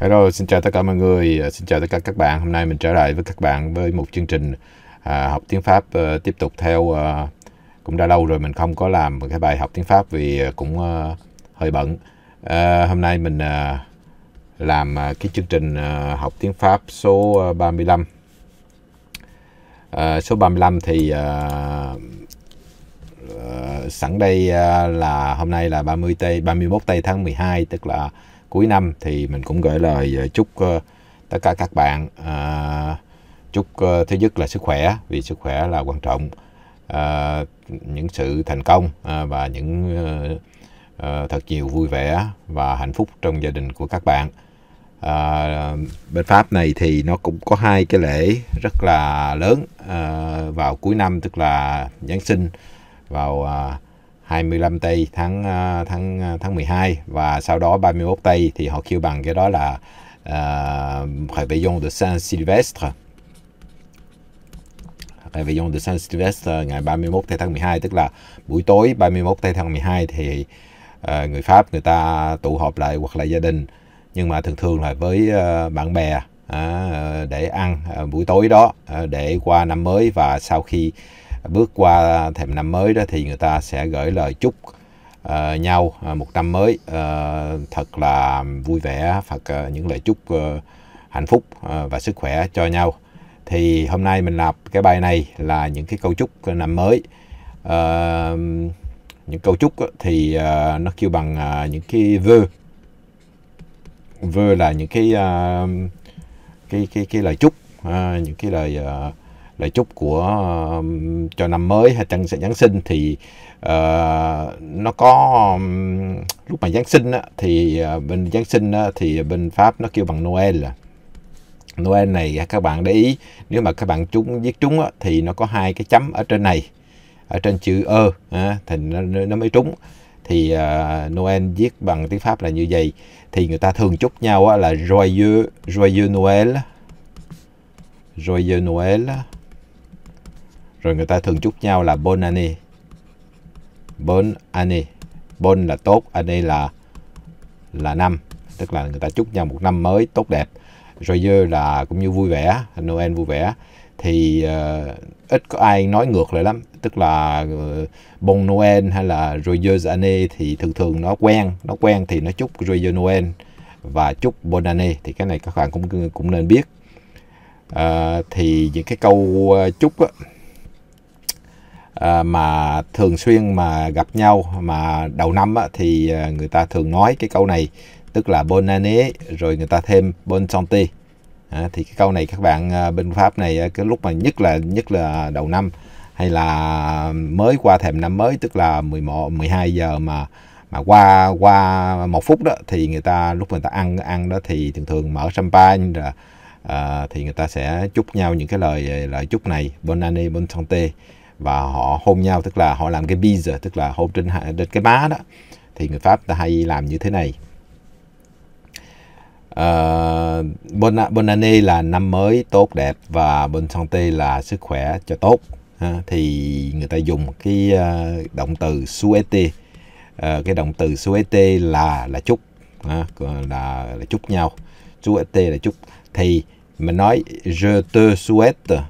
Hello, xin chào tất cả mọi người, ờ, xin chào tất cả các bạn. Hôm nay mình trở lại với các bạn với một chương trình à, học tiếng Pháp à, tiếp tục theo à, cũng đã lâu rồi mình không có làm một cái bài học tiếng Pháp vì cũng à, hơi bận. À, hôm nay mình à, làm à, cái chương trình à, học tiếng Pháp số 35. À, số 35 thì à, à, sẵn đây à, là hôm nay là 30 tây 31 tây tháng 12 tức là cuối năm thì mình cũng gửi lời ờ, chúc ờ, tất cả các bạn ờ, chúc thứ nhất là sức khỏe vì sức khỏe là quan trọng những sự thành công và những thật nhiều vui vẻ và hạnh phúc trong gia đình của các bạn à, bên pháp này thì nó cũng có hai cái lễ rất là lớn à, vào cuối năm tức là giáng sinh vào à, 25 tây tháng ờ, tháng ờ, tháng 12 và sau đó 31 tây thì họ kêu bằng cái đó là uh, Réveillon de Saint-Sylvestre Réveillon de Saint-Sylvestre ngày 31 tây tháng 12 tức là buổi tối 31 tây tháng 12 thì uh, người Pháp người ta tụ họp lại hoặc là gia đình nhưng mà thường thường là với uh, bạn bè uh, để ăn uh, buổi tối đó uh, để qua năm mới và sau khi uh, bước qua thềm năm mới đó thì người ta sẽ gửi lời chúc uh, nhau ờ, một năm mới uh, thật là vui vẻ thật uh, những lời chúc uh, hạnh phúc uh, và sức khỏe cho nhau thì hôm nay mình làm cái bài này là những cái câu chúc năm mới uh, những câu chúc thì uh, nó kêu bằng uh, những cái vơ vơ là những cái uh, cái cái cái lời chúc uh, những cái lời uh, lời chúc của uh, cho năm mới hay sẽ giáng sinh thì uh, nó có um, lúc mà giáng sinh á, thì uh, bên giáng sinh á, thì bên pháp nó kêu bằng noel à. noel này các bạn để ý nếu mà các bạn chúng viết trúng á, thì nó có hai cái chấm ở trên này ở trên chữ ơ à, thì nó, nó mới trúng thì uh, Noel viết bằng tiếng Pháp là như vậy thì người ta thường chúc nhau uh, là joyeux joyeux Noel joyeux Noel rồi người ta thường chúc nhau là bon ani Bon ani Bon là tốt, ani là là năm, tức là người ta chúc nhau một năm mới tốt đẹp. Joyeux là cũng như vui vẻ, Noel vui vẻ thì uh, ít có ai nói ngược lại lắm tức là uh, bon noel hay là joyeux ani thì thường thường nó quen nó quen thì nó chúc joyeux noel và chúc bon ani thì cái này các bạn cũng cũng nên biết uh, thì những cái câu uh, chúc á, À, mà thường xuyên mà gặp nhau mà đầu năm á, thì à, người ta thường nói cái câu này tức là bon année rồi người ta thêm bon santé à, thì cái câu này các bạn à, bên pháp này cái lúc mà nhất là nhất là đầu năm hay là mới qua thềm năm mới tức là 11 12 giờ mà mà qua qua một phút đó thì người ta lúc người ta ăn ăn đó thì thường thường mở champagne rồi à, thì người ta sẽ chúc nhau những cái lời lời chúc này bon année bon santé và họ hôn nhau tức là họ làm cái visa tức là hôn trên, trên cái má đó thì người Pháp ta hay làm như thế này uh, bon, bon année là năm mới tốt đẹp và bon santé là sức khỏe cho tốt ha. thì người ta dùng cái uh, động từ souhaiter uh, ờ, cái động từ souhaiter là là chúc ha. là là chúc nhau souhaiter là chúc thì mình nói je te souhaite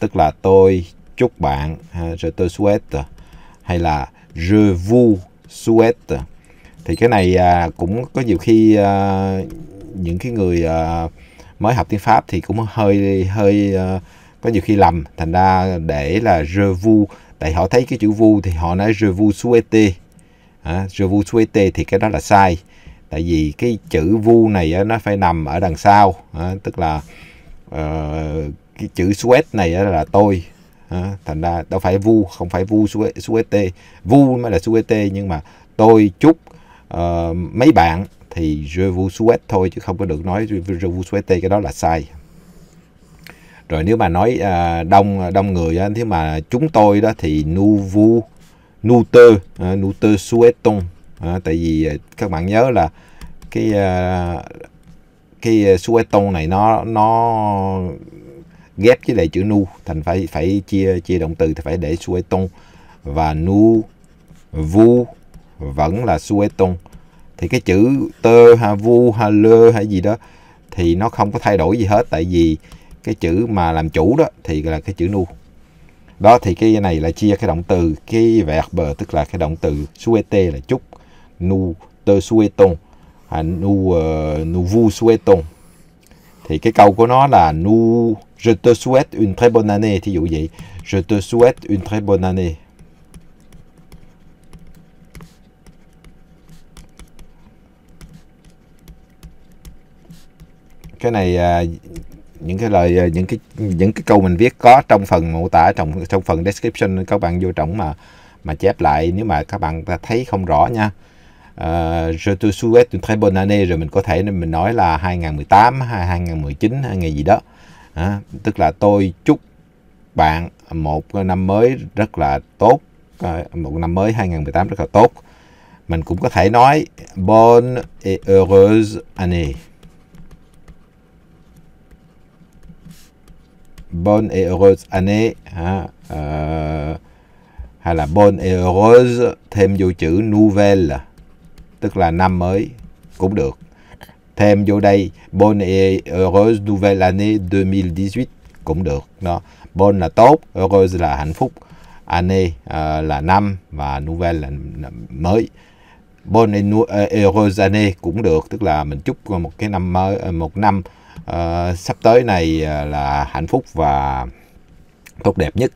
tức là tôi chúc bạn je te souhaite hay là je vous souhaite thì cái này à, cũng có nhiều khi à, những cái người à, mới học tiếng Pháp thì cũng hơi hơi có nhiều khi lầm thành ra để là je vous tại họ thấy cái chữ vu thì họ nói je vous souhaite à, je vous souhaite thì cái đó là sai tại vì cái chữ vu này nó phải nằm ở đằng sau tức là ờ, cái chữ sweat này là tôi thành ra đâu phải vu không phải vu suet vu mới là suet nhưng mà tôi chúc uh, mấy bạn thì je vous souhaite thôi chứ không có được nói je vous souhaite cái đó là sai rồi nếu mà nói à, đông đông người á, nếu mà chúng tôi đó thì nu vu nu tơ nu tơ sueton à, tại vì ờ, các bạn nhớ là cái à, cái sueton này nó nó ghép với lại chữ nu thành phải phải chia chia động từ thì phải để sueton và nu vu vẫn là sueton thì cái chữ tơ ha vu ha lơ hay gì đó thì nó không có thay đổi gì hết tại vì cái chữ mà làm chủ đó thì là cái chữ nu đó thì cái này là chia cái động từ cái verb tức là cái động từ suete là chúc nu tơ sueton à, nu uh, nu vu sueton thì cái câu của nó là nu Je te souhaite une très bonne année, thí dụ vậy. Je te souhaite une très bonne année. Cái này à, những cái lời à, những cái những cái câu mình viết có trong phần mô tả trong trong phần description các bạn vô trọng mà mà chép lại nếu mà các bạn thấy không rõ nha. Uh, je te souhaite une très bonne année rồi mình có thể mình nói là 2018 hay 2019 hay ngày gì đó à, tức là tôi chúc bạn một năm mới rất là tốt ờ, một năm mới 2018 rất là tốt mình cũng có thể nói bonne et heureuse année bonne et heureuse année à, uh, hay là bonne et heureuse thêm vô chữ nouvelle tức là năm mới cũng được thêm vô đây Bon et heureuse nouvelle année 2018 cũng được đó Bon là tốt heureuse là hạnh phúc année uh, là năm và nouvelle là mới Bon et ờ, heureuse année cũng được tức là mình chúc một cái năm mới ờ, một năm uh, sắp tới này là hạnh phúc và tốt đẹp nhất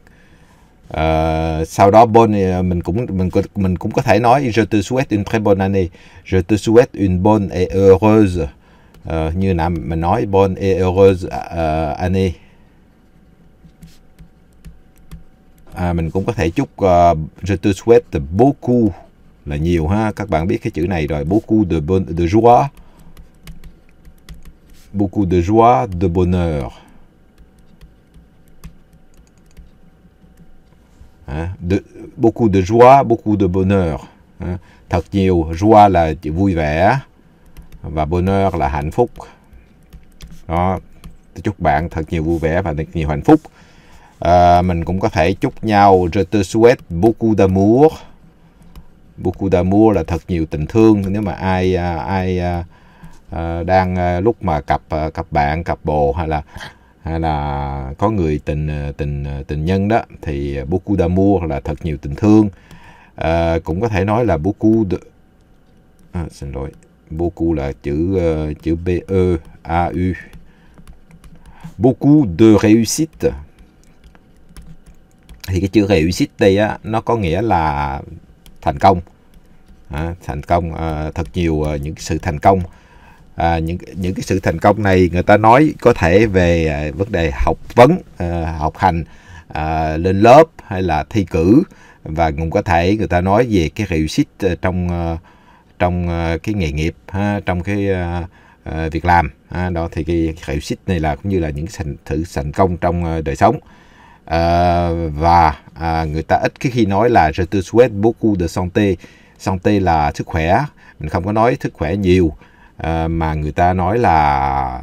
Uh, sau đó bon ờ, mình cũng mình mình cũng có thể nói je te souhaite une très bonne année, je te souhaite une bonne et heureuse uh, như là mình nói bonne et heureuse uh, année. À, mình cũng có thể chúc uh, je te souhaite beaucoup là nhiều ha các bạn biết cái chữ này rồi beaucoup de bon de joie beaucoup de joie de bonheur hein, de, beaucoup de joie, beaucoup de bonheur. Hein. Thật nhiều, joie là vui vẻ và bonheur là hạnh phúc. Đó, chúc bạn thật nhiều vui vẻ và thật nhiều hạnh phúc. À, mình cũng có thể chúc nhau je te souhaite beaucoup d'amour. Beaucoup d'amour là thật nhiều tình thương. Nếu mà ai à, ai à, à đang à, lúc mà cặp cặp bạn, cặp bồ hay là hay là có người tình ờ, tình ờ, tình nhân đó thì ờ, beaucoup d'amour là thật nhiều tình thương à, cũng có thể nói là beaucoup de, à, xin lỗi beaucoup là chữ uh, chữ b e a u beaucoup de réussite thì cái chữ réussite đây á nó có nghĩa là thành công à, thành công à, thật nhiều à, những sự thành công à, những những cái sự thành công này người ta nói có thể về à, vấn đề học vấn à, học hành à, lên lớp hay là thi cử và cũng có thể người ta nói về cái hiệu suất à, trong à, trong à, cái nghề nghiệp ha, trong cái à, việc làm ha, đó thì cái hiệu suất này là cũng như là những thành thử thành công trong đời sống à, và à, người ta ít cái khi nói là je te souhaite beaucoup de santé santé là sức khỏe mình không có nói sức khỏe nhiều À, mà người ta nói là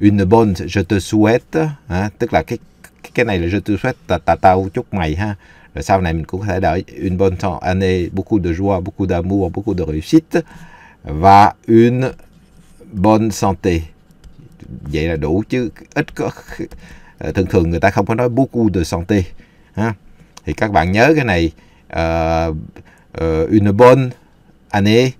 une bonne je te souhaite à, tức là cái cái này là je te souhaite ta, ta tao chúc mày ha rồi sau này mình cũng có thể đợi une bonne année beaucoup de joie beaucoup d'amour beaucoup de réussite và une bonne santé vậy là đủ chứ ít có ờ, thường thường người ta không có nói beaucoup de santé ha thì các bạn nhớ cái này uh, uh, une bonne année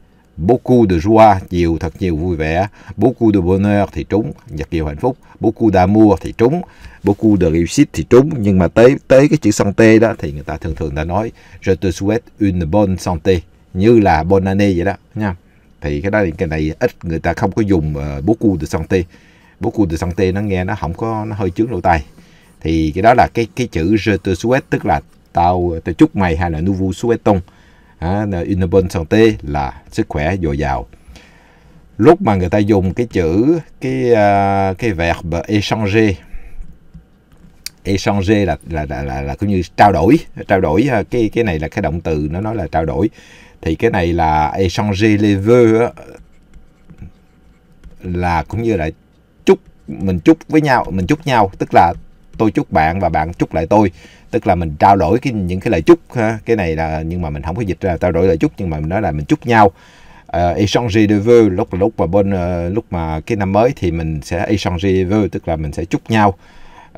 beaucoup de joie nhiều thật nhiều vui vẻ beaucoup de bonheur thì trúng thật nhiều hạnh phúc beaucoup d'amour thì trúng beaucoup de réussite thì trúng nhưng mà tới tới cái chữ santé đó thì người ta thường thường đã nói je te souhaite une bonne santé như là bonne année vậy đó nha thì cái đó cái này ít người ta không có dùng uh, ờ, beaucoup de santé beaucoup de santé nó nghe nó không có nó hơi chướng lỗ tai thì cái đó là cái cái chữ je te souhaite tức là tao tao chúc mày hay là nous vous souhaitons à, Innobon Santé là sức khỏe dồi dào lúc mà người ta dùng cái chữ cái uh, cái verb échanger échanger là là là là, là cũng như trao đổi trao đổi à, cái cái này là cái động từ nó nói là trao đổi thì cái này là échanger les vœux là cũng như là chúc mình chúc với nhau mình chúc nhau tức là tôi chúc bạn và bạn chúc lại tôi tức là mình trao đổi cái những cái lời chúc ha cái này là nhưng mà mình không có dịch ra trao đổi lời chúc nhưng mà mình nói là mình chúc nhau uh, ờ, exchange de vœux lúc lúc mà bên uh, lúc mà cái năm mới thì mình sẽ exchange de vœux tức là mình sẽ chúc nhau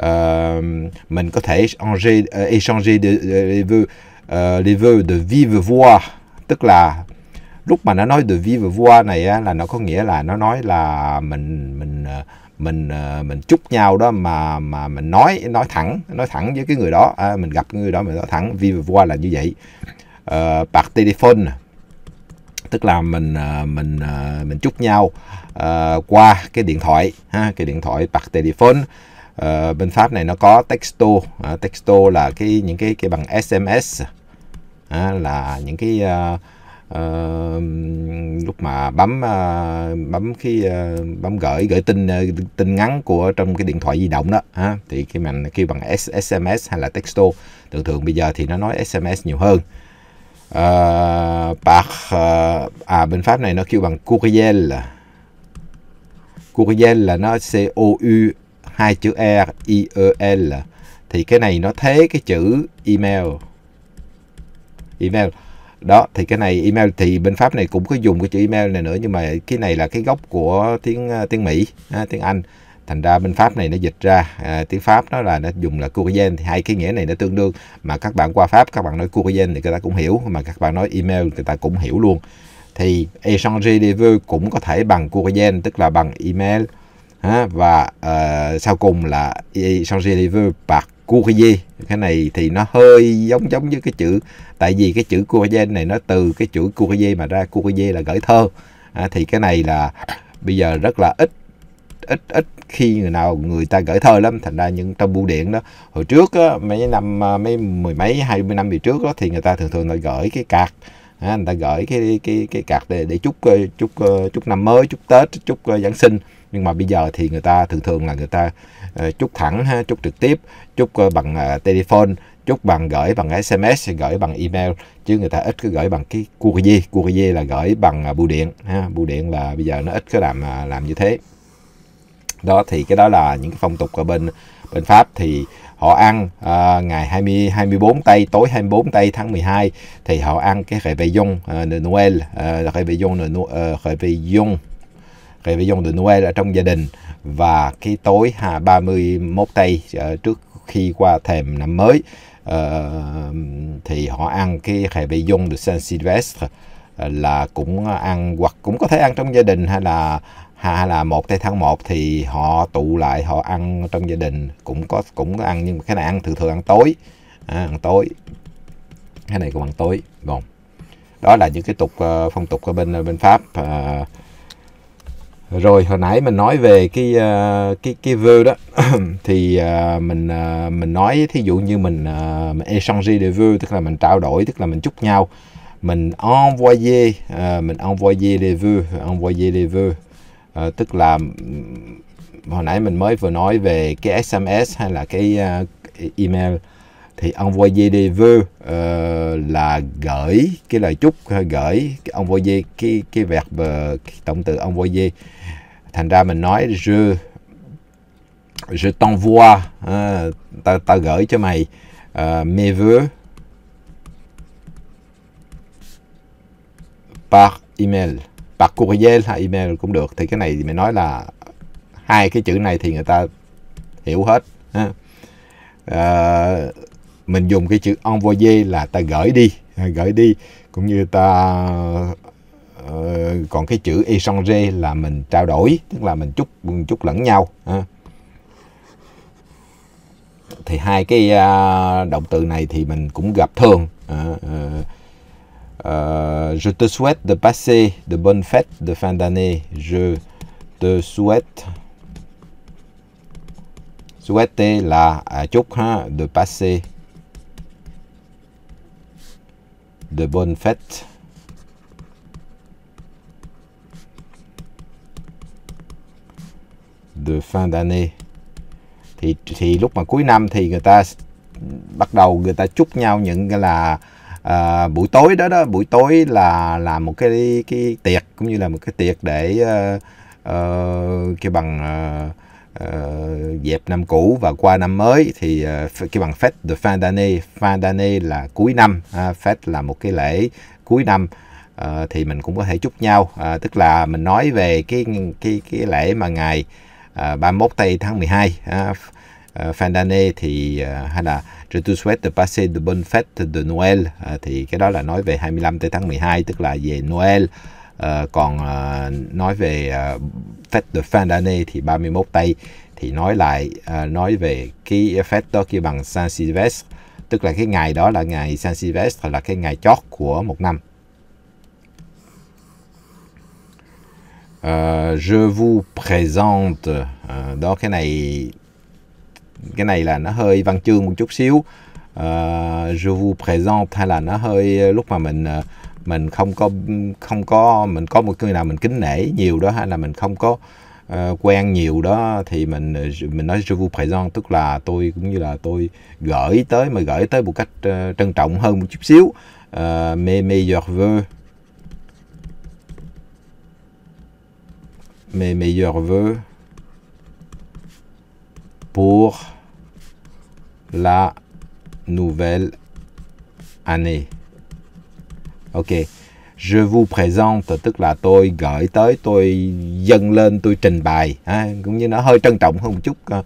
uh, mình có thể exchange uh, exchange de, de, de vœux uh, les vœux de vive voix tức là lúc mà nó nói de vive voix này á, là nó có nghĩa là nó nói là mình mình mình ờ, mình chúc nhau đó mà mà mình nói nói thẳng nói thẳng với cái người đó à, mình gặp người đó mình nói thẳng vì qua là như vậy uh, bạc telephone à. tức là mình ờ, mình mình chúc nhau uh, qua cái điện thoại ha cái điện thoại bạc telephone uh, bên pháp này nó có texto uh, texto là cái những cái cái bằng sms uh, à, là những cái uh, Ờ, lúc mà bấm uh, bấm khi uh, ờ, bấm gửi gửi tin uh, tin ngắn của trong cái điện thoại di động đó ha thì khi mình kêu bằng sms hay là texto thường thường bây giờ thì nó nói sms nhiều hơn uh, par uh, à bên pháp này nó kêu bằng courriel courriel là nó c o u hai chữ e i e l thì cái này nó thế cái chữ email email đó thì cái này email thì bên pháp này cũng có dùng cái chữ email này nữa nhưng mà cái này là cái gốc của tiếng à, tiếng mỹ à, tiếng anh thành ra bên pháp này nó dịch ra à, tiếng pháp nó là nó dùng là courrier thì hai cái nghĩa này nó tương đương mà các bạn qua pháp các bạn nói courrier thì người ta cũng hiểu mà các bạn nói email người ta cũng hiểu luôn thì échanger des vœux cũng có thể bằng courrier tức là bằng email ha, và uh, sau cùng là échanger des vœux par Courier cái này thì nó hơi giống giống với cái chữ tại vì cái chữ Courier này nó từ cái chữ Courier mà ra Courier là gửi thơ à, thì cái này là bây giờ rất là ít ít ít khi người nào người ta gửi thơ lắm thành ra những trong bưu điện đó hồi trước á, mấy năm à, mấy mười mấy hai mươi năm về trước đó thì người ta thường thường là gửi cái cạc à, người ta gửi cái cái cái cạc để để chúc ờ, chúc ờ, chúc năm mới chúc tết chúc ờ, giáng sinh nhưng mà bây giờ thì người ta thường thường là người ta ờ, chúc thẳng ha chúc trực tiếp chúc ờ, bằng ờ, telephone chúc bằng gửi bằng sms gửi bằng email chứ người ta ít cứ gửi bằng cái courier courier là gửi bằng bưu điện ha bưu điện là bây giờ nó ít có làm làm như thế đó thì cái đó là những cái phong tục ở bên bên Pháp thì họ ăn à, ngày 20 24 tây tối 24 tây tháng 12 thì họ ăn cái réveillon uh, de Noël uh, réveillon de uh, réveillon cái về dùng de Noel ở trong gia đình và cái tối hà 31 tây ờ, trước khi qua thềm năm mới uh, thì họ ăn cái hệ bì dung de Saint Sylvestre ờ, là cũng ăn hoặc cũng có thể ăn trong gia đình hay là hay là một tây tháng 1 thì họ tụ lại họ ăn trong gia đình cũng có cũng có ăn nhưng mà cái này ăn thường thường ăn tối à, ăn tối cái này cũng ăn tối ngon đó là những cái tục phong tục ở bên bên pháp à, rồi hồi nãy mình nói về cái uh, cái cái view đó thì uh, mình uh, mình nói thí dụ như mình uh, échange de view tức là mình trao đổi tức là mình chúc nhau mình envoyer uh, mình envoyer de view envoyer de view uh, tức là hồi nãy mình mới vừa nói về cái SMS hay là cái uh, email thì ông Voyer de Veux uh, là gửi cái lời chúc ờ, gửi ông Voyer cái cái vẹt bờ tổng từ ông Voyer thành ra mình nói je je t'envoie uh, ờ, ta ta gửi cho mày uh, mes vœux par email par courriel hay email cũng được thì cái này thì mình nói là hai cái chữ này thì người ta hiểu hết ha. Uh, mình dùng cái chữ envoyer là ta gửi đi à, gửi đi cũng như ta ờ, còn cái chữ échanger là mình trao đổi tức là mình chúc chúc lẫn nhau à. thì hai cái à, động từ này thì mình cũng gặp thường ờ, je te souhaite de passer de bonnes fêtes de fin d'année. Je te souhaite souhaiter là chúc ha de passer de bonnes fêtes. De fin d'année. Thì, thì lúc mà cuối năm thì người ta bắt đầu người ta chúc nhau những cái là à, buổi tối đó đó buổi tối là là một cái cái tiệc cũng như là một cái tiệc để uh, uh, cái bằng uh, Ờ, dẹp năm cũ và qua năm mới thì uh, cái bằng fête the fin d'année, fin d'année là cuối năm, uh, à, fête là một cái lễ cuối năm uh, thì mình cũng có thể chúc nhau, uh, tức là mình nói về cái cái cái lễ mà ngày uh, 31 tây tháng 12 uh, Uh, fin d'année thì uh, hay là je te souhaite de passer de bonnes fêtes de Noël uh, thì cái đó là nói về 25 tây tháng 12 tức là về Noël uh, còn uh, nói về uh, Fed the Fund đã nê thì 31 tây thì nói lại uh, nói về cái Fed đó kia bằng San Silvestre tức là cái ngày đó là ngày San Silvestre là cái ngày chót của một năm. Uh, je vous présente uh, đó cái này cái này là nó hơi văn chương một chút xíu uh, je vous présente hay là nó hơi lúc mà mình uh, mình không có không có mình có một người nào mình kính nể nhiều đó hay là mình không có uh, quen nhiều đó thì mình ờ, mình nói je vous présente tức là tôi cũng như là tôi gửi tới mà gửi tới một cách uh, trân trọng hơn một chút xíu uh, mes meilleurs vœux mes meilleurs vœux pour la nouvelle année ok je vous présente tức là tôi gửi tới tôi dâng lên tôi trình bày à, cũng như nó hơi trân trọng hơn một chút à,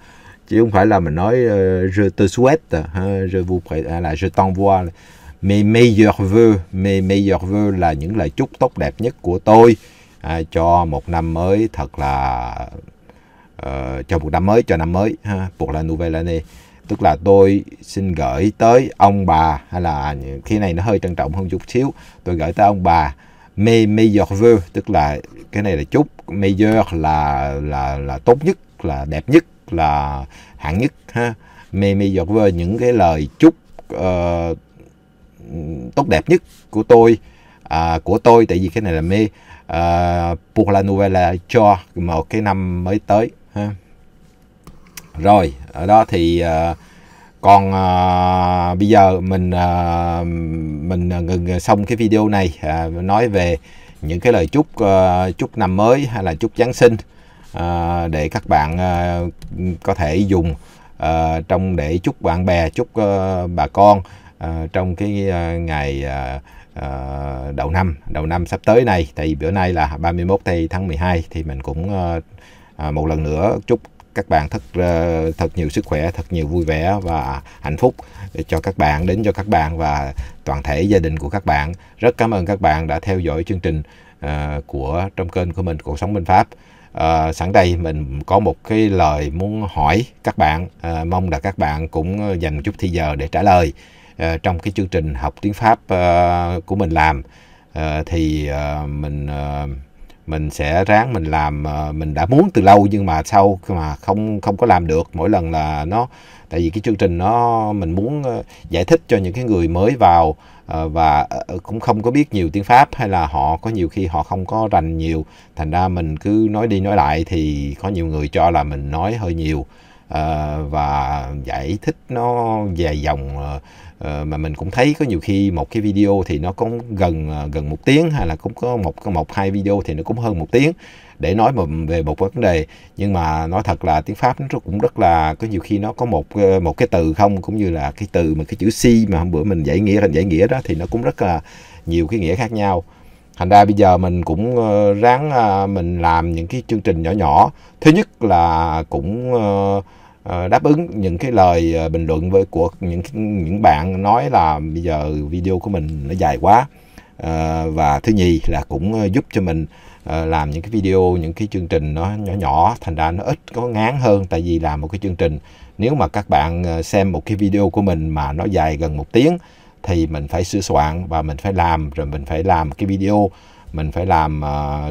chứ không phải là mình nói uh, je te souhaite ha, à, je vous pré- à, là je t'envoie mes meilleurs vœux mes meilleurs vœux là những lời chúc tốt đẹp nhất của tôi à, cho một năm mới thật là uh, cho một năm mới cho năm mới ha, pour la nouvelle année tức là tôi xin gửi tới ông bà hay là khi này nó hơi trân trọng hơn chút xíu tôi gửi tới ông bà me meilleurs vœux tức là cái này là chúc meilleur là là là tốt nhất là đẹp nhất là hạng nhất ha me meilleurs vœux những cái lời chúc uh, tốt đẹp nhất của tôi à, của tôi tại vì cái này là me uh, ờ, pour la nouvelle cho một cái năm mới tới ha rồi ở đó thì ờ, còn à, bây giờ mình à, mình ngừng xong cái video này à, nói về những cái lời chúc à, chúc năm mới hay là chúc giáng sinh à, để các bạn à, có thể dùng à, trong để chúc bạn bè chúc à, bà con à, trong cái à, ngày à, đầu năm đầu năm sắp tới này thì bữa nay là 31 tây tháng 12 thì mình cũng à, một lần nữa chúc các bạn thật ờ, thật nhiều sức khỏe, thật nhiều vui vẻ và hạnh phúc cho các bạn đến cho các bạn và toàn thể gia đình của các bạn. Rất cảm ơn các bạn đã theo dõi chương trình ờ, của trong kênh của mình cuộc sống bên Pháp. Ờ, sẵn đây mình có một cái lời muốn hỏi các bạn mong là các bạn cũng dành chút thời giờ để trả lời trong cái chương trình học tiếng Pháp của mình làm thì mình mình sẽ ráng mình làm ờ, mình đã muốn từ lâu nhưng mà sau mà không không có làm được mỗi lần là nó tại vì cái chương trình nó mình muốn ờ, giải thích cho những cái người mới vào ờ, và cũng không có biết nhiều tiếng Pháp hay là họ có nhiều khi họ không có rành nhiều thành ra mình cứ nói đi nói lại thì có nhiều người cho là mình nói hơi nhiều và giải thích nó dài dòng Ờ, mà mình cũng thấy có nhiều khi một cái video thì nó cũng gần ờ, gần một tiếng hay là cũng có một một hai video thì nó cũng hơn một tiếng để nói về một vấn đề nhưng mà nói thật là tiếng pháp nó cũng rất là có nhiều khi nó có một ờ, một cái từ không cũng như là cái từ mà cái chữ si mà hôm bữa mình giải nghĩa thành giải nghĩa đó thì nó cũng rất là nhiều cái nghĩa khác nhau thành ra bây giờ mình cũng ráng à, mình làm những cái chương trình nhỏ nhỏ thứ nhất là cũng Ờ, đáp ứng những cái lời ờ, bình luận với của những những bạn nói là bây giờ video của mình nó dài quá ờ, và thứ nhì là cũng giúp cho mình làm những cái video những cái chương trình nó nhỏ nhỏ thành ra nó ít có ngán hơn tại vì làm một cái chương trình nếu mà các bạn xem một cái video của mình mà nó dài gần một tiếng thì mình phải sửa soạn và mình phải làm rồi mình phải làm cái video mình phải làm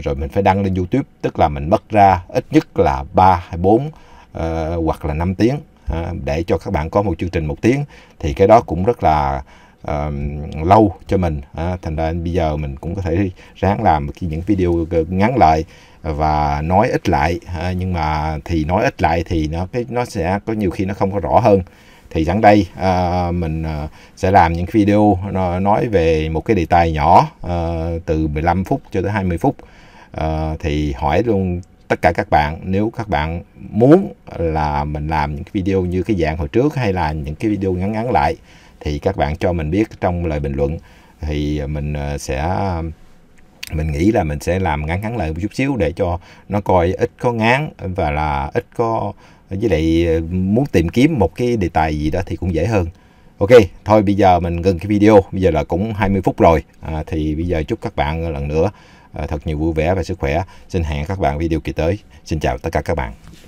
rồi mình phải đăng lên YouTube tức là mình mất ra ít nhất là 3 hay 4 uh, hoặc là 5 tiếng uh, để cho các bạn có một chương trình một tiếng thì cái đó cũng rất là uh, lâu cho mình uh, thành ra bây giờ mình cũng có thể ráng làm những video ngắn lại và nói ít lại uh, nhưng mà thì nói ít lại thì nó cái nó sẽ có nhiều khi nó không có rõ hơn thì sẵn đây à, mình à, sẽ làm những video nói về một cái đề tài nhỏ à, từ 15 phút cho tới 20 phút à, thì hỏi luôn tất cả các bạn nếu các bạn muốn là mình làm những cái video như cái dạng hồi trước hay là những cái video ngắn ngắn lại thì các bạn cho mình biết trong lời bình luận thì mình ờ, sẽ mình nghĩ là mình sẽ làm ngắn ngắn lại một chút xíu để cho nó coi ít có ngán và là ít có với lại ờ, muốn tìm kiếm một cái đề tài gì đó thì cũng dễ hơn Ok, thôi bây giờ mình ngừng cái video, bây giờ là cũng 20 phút rồi, à, thì bây giờ chúc các bạn lần nữa Ờ, thật nhiều vui vẻ và sức khỏe. Xin hẹn các bạn video kỳ tới. Xin chào tất cả các bạn.